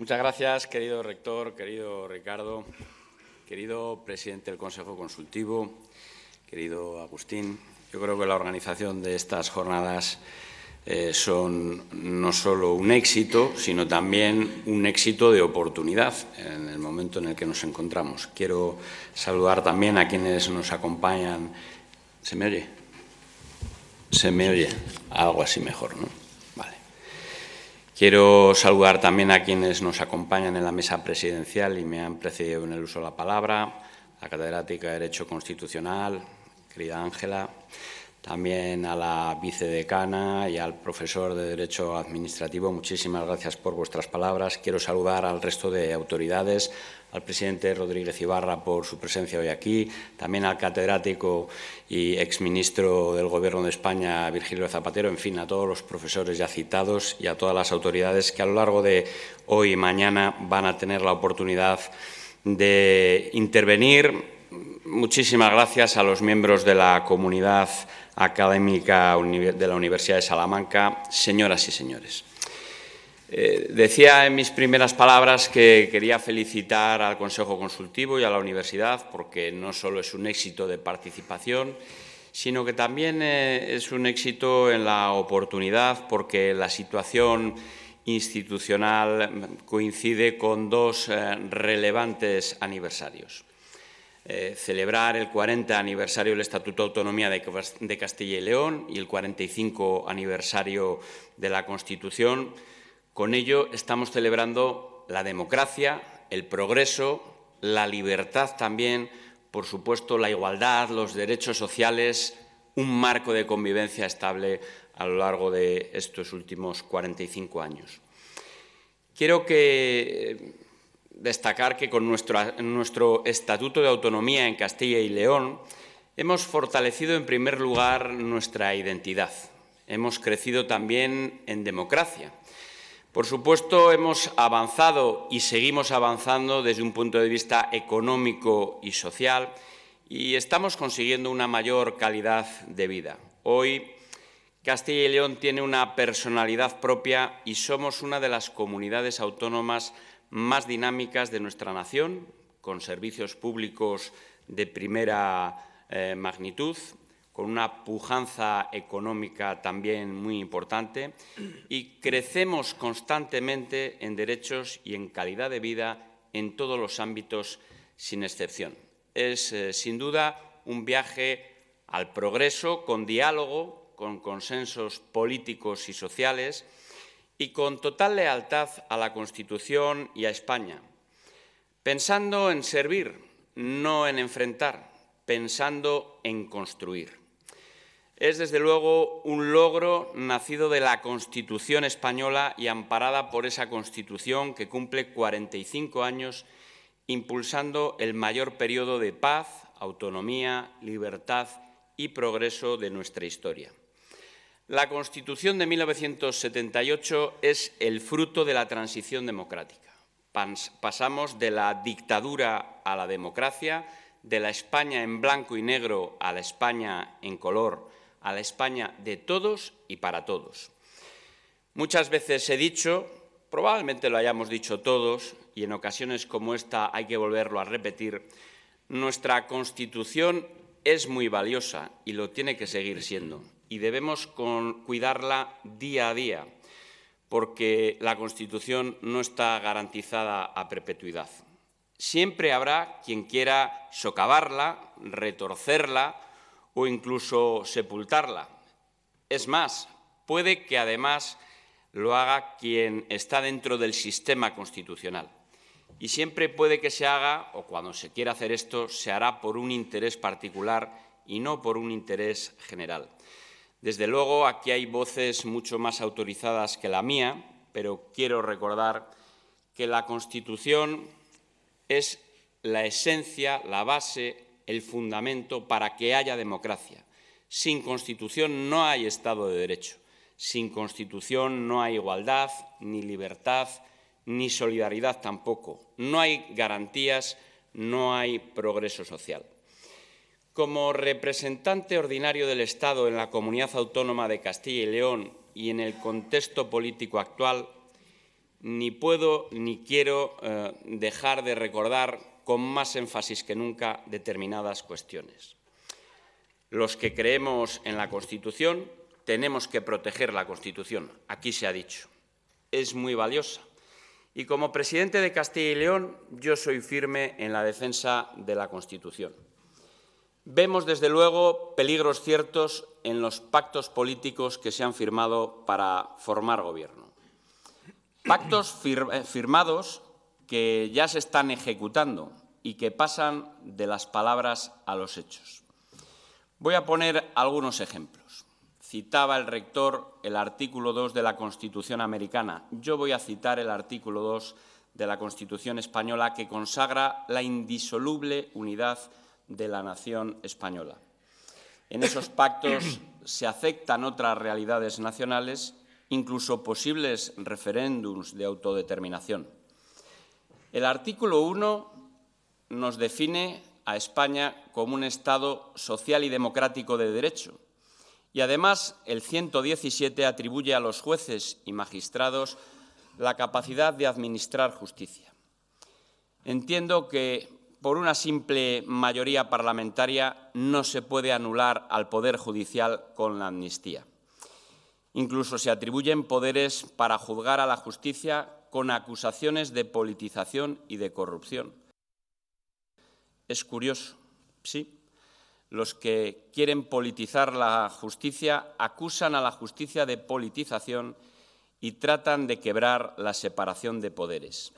Muchas gracias, querido rector, querido Ricardo, querido presidente del Consejo Consultivo, querido Agustín. Yo creo que la organización de estas jornadas eh, son no solo un éxito, sino también un éxito de oportunidad en el momento en el que nos encontramos. Quiero saludar también a quienes nos acompañan. ¿Se me oye? ¿Se me oye? Algo así mejor, ¿no? Quiero saludar también a quienes nos acompañan en la mesa presidencial y me han precedido en el uso de la palabra, la catedrática de Derecho Constitucional, querida Ángela, también a la vicedecana y al profesor de Derecho Administrativo. Muchísimas gracias por vuestras palabras. Quiero saludar al resto de autoridades, al presidente Rodríguez Ibarra por su presencia hoy aquí, también al catedrático y exministro del Gobierno de España, Virgilio Zapatero, en fin, a todos los profesores ya citados y a todas las autoridades que a lo largo de hoy y mañana van a tener la oportunidad de intervenir. Muchísimas gracias a los miembros de la comunidad académica de la Universidad de Salamanca, señoras y señores. Eh, decía en mis primeras palabras que quería felicitar al Consejo Consultivo y a la Universidad porque no solo es un éxito de participación, sino que también eh, es un éxito en la oportunidad porque la situación institucional coincide con dos eh, relevantes aniversarios. Eh, celebrar el 40 aniversario del Estatuto de Autonomía de, de Castilla y León y el 45 aniversario de la Constitución. Con ello estamos celebrando la democracia, el progreso, la libertad también, por supuesto, la igualdad, los derechos sociales, un marco de convivencia estable a lo largo de estos últimos 45 años. Quiero que destacar que con nuestro, Estatuto de Autonomía en Castilla y León hemos fortalecido en primer lugar nuestra identidad. Hemos crecido también en democracia. Por supuesto, hemos avanzado y seguimos avanzando desde un punto de vista económico y social y estamos consiguiendo una mayor calidad de vida. Hoy Castilla y León tiene una personalidad propia y somos una de las comunidades autónomas más dinámicas de nuestra nación, con servicios públicos de primera eh, magnitud, con una pujanza económica también muy importante y crecemos constantemente en derechos y en calidad de vida en todos los ámbitos sin excepción. Es eh, sin duda un viaje al progreso con diálogo, con consensos políticos y sociales y con total lealtad a la Constitución y a España, pensando en servir, no en enfrentar, pensando en construir. Es desde luego un logro nacido de la Constitución española y amparada por esa Constitución que cumple 45 años impulsando el mayor periodo de paz, autonomía, libertad y progreso de nuestra historia. La Constitución de 1978 es el fruto de la transición democrática. Pasamos de la dictadura a la democracia, de la España en blanco y negro a la España en color, a la España de todos y para todos. Muchas veces he dicho, probablemente lo hayamos dicho todos, y en ocasiones como esta hay que volverlo a repetir, nuestra Constitución es muy valiosa y lo tiene que seguir siendo y debemos cuidarla día a día, porque la Constitución no está garantizada a perpetuidad. Siempre habrá quien quiera socavarla, retorcerla o incluso sepultarla. Es más, puede que además lo haga quien está dentro del sistema constitucional. Y siempre puede que se haga, o cuando se quiera hacer esto, se hará por un interés particular y no por un interés general. Desde luego, aquí hay voces mucho más autorizadas que la mía, pero quiero recordar que la Constitución es la esencia, la base, el fundamento para que haya democracia. Sin Constitución no hay Estado de Derecho. Sin Constitución no hay igualdad, ni libertad, ni solidaridad tampoco. No hay garantías, no hay progreso social. Como representante ordinario del Estado en la Comunidad Autónoma de Castilla y León y en el contexto político actual, ni puedo ni quiero eh, dejar de recordar con más énfasis que nunca determinadas cuestiones. Los que creemos en la Constitución tenemos que proteger la Constitución, aquí se ha dicho. Es muy valiosa. Y como presidente de Castilla y León, yo soy firme en la defensa de la Constitución. Vemos, desde luego, peligros ciertos en los pactos políticos que se han firmado para formar gobierno. Pactos eh, firmados que ya se están ejecutando y que pasan de las palabras a los hechos. Voy a poner algunos ejemplos. Citaba el rector el artículo 2 de la Constitución americana. Yo voy a citar el artículo 2 de la Constitución española que consagra la indisoluble unidad de la nación española. En esos pactos se aceptan otras realidades nacionales, incluso posibles referéndums de autodeterminación. El artículo 1 nos define a España como un Estado social y democrático de derecho. Y además, el 117 atribuye a los jueces y magistrados la capacidad de administrar justicia. Entiendo que por una simple mayoría parlamentaria no se puede anular al Poder Judicial con la amnistía. Incluso se atribuyen poderes para juzgar a la justicia con acusaciones de politización y de corrupción. Es curioso, sí. Los que quieren politizar la justicia acusan a la justicia de politización y tratan de quebrar la separación de poderes.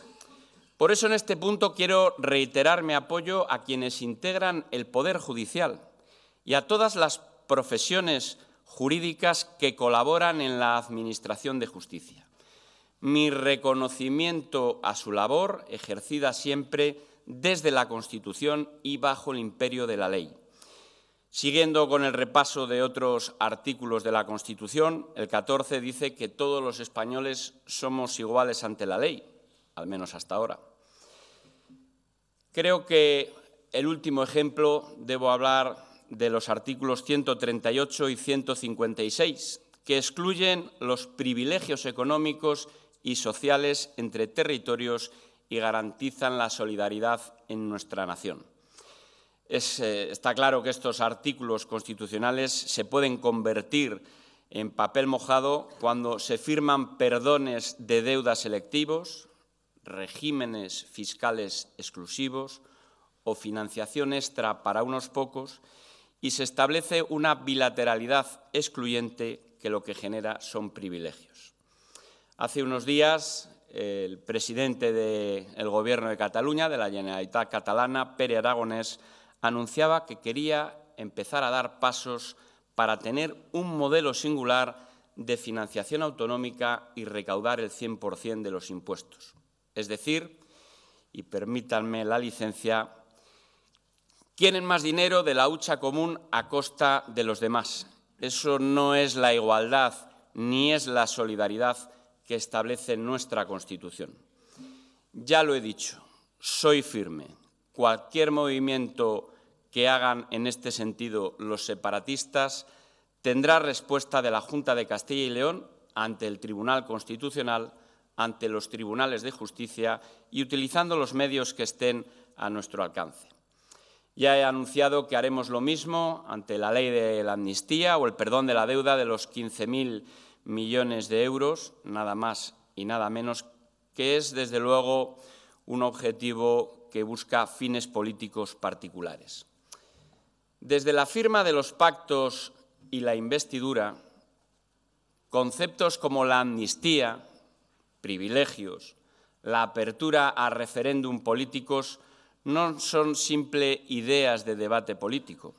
Por eso en este punto quiero reiterar mi apoyo a quienes integran el Poder Judicial y a todas las profesiones jurídicas que colaboran en la Administración de Justicia. Mi reconocimiento a su labor, ejercida siempre desde la Constitución y bajo el imperio de la ley. Siguiendo con el repaso de otros artículos de la Constitución, el 14 dice que todos los españoles somos iguales ante la ley, al menos hasta ahora. Creo que el último ejemplo debo hablar de los artículos 138 y 156, que excluyen los privilegios económicos y sociales entre territorios y garantizan la solidaridad en nuestra nación. Eh, está claro que estos artículos constitucionales se pueden convertir en papel mojado cuando se firman perdones de deudas selectivos, regímenes fiscales exclusivos o financiación extra para unos pocos y se establece una bilateralidad excluyente que lo que genera son privilegios. Hace unos días el presidente del Gobierno de Cataluña, de la Generalitat Catalana, Pere Aragonés, anunciaba que quería empezar a dar pasos para tener un modelo singular de financiación autonómica y recaudar el 100% de los impuestos. Es decir, y permítanme la licencia, quieren más dinero de la hucha común a costa de los demás. Eso no es la igualdad ni es la solidaridad que establece nuestra Constitución. Ya lo he dicho, soy firme. Cualquier movimiento que hagan en este sentido los separatistas tendrá respuesta de la Junta de Castilla y León ante el Tribunal Constitucional ante los tribunales de justicia y utilizando los medios que estén a nuestro alcance. Ya he anunciado que haremos lo mismo ante la ley de la amnistía o el perdón de la deuda de los 15.000 millones de euros, nada más y nada menos, que es desde luego un objetivo que busca fines políticos particulares. Desde la firma de los pactos y la investidura, conceptos como la amnistía, privilegios, la apertura a referéndum políticos no son simple ideas de debate político.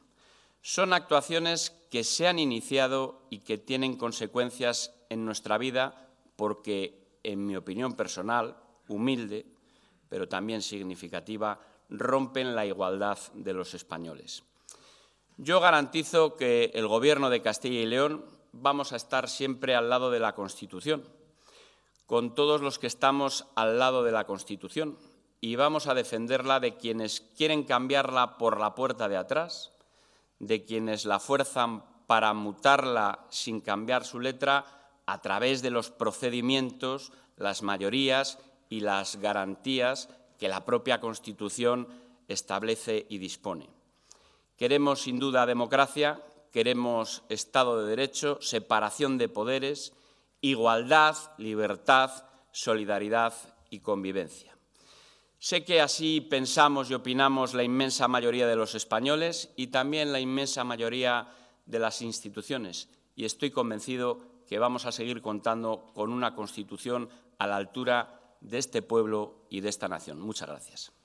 Son actuaciones que se han iniciado y que tienen consecuencias en nuestra vida porque, en mi opinión personal, humilde, pero también significativa, rompen la igualdad de los españoles. Yo garantizo que el Gobierno de Castilla y León vamos a estar siempre al lado de la Constitución, con todos los que estamos al lado de la Constitución y vamos a defenderla de quienes quieren cambiarla por la puerta de atrás, de quienes la fuerzan para mutarla sin cambiar su letra a través de los procedimientos, las mayorías y las garantías que la propia Constitución establece y dispone. Queremos sin duda democracia, queremos Estado de Derecho, separación de poderes igualdad, libertad, solidaridad y convivencia. Sé que así pensamos y opinamos la inmensa mayoría de los españoles y también la inmensa mayoría de las instituciones y estoy convencido que vamos a seguir contando con una Constitución a la altura de este pueblo y de esta nación. Muchas gracias.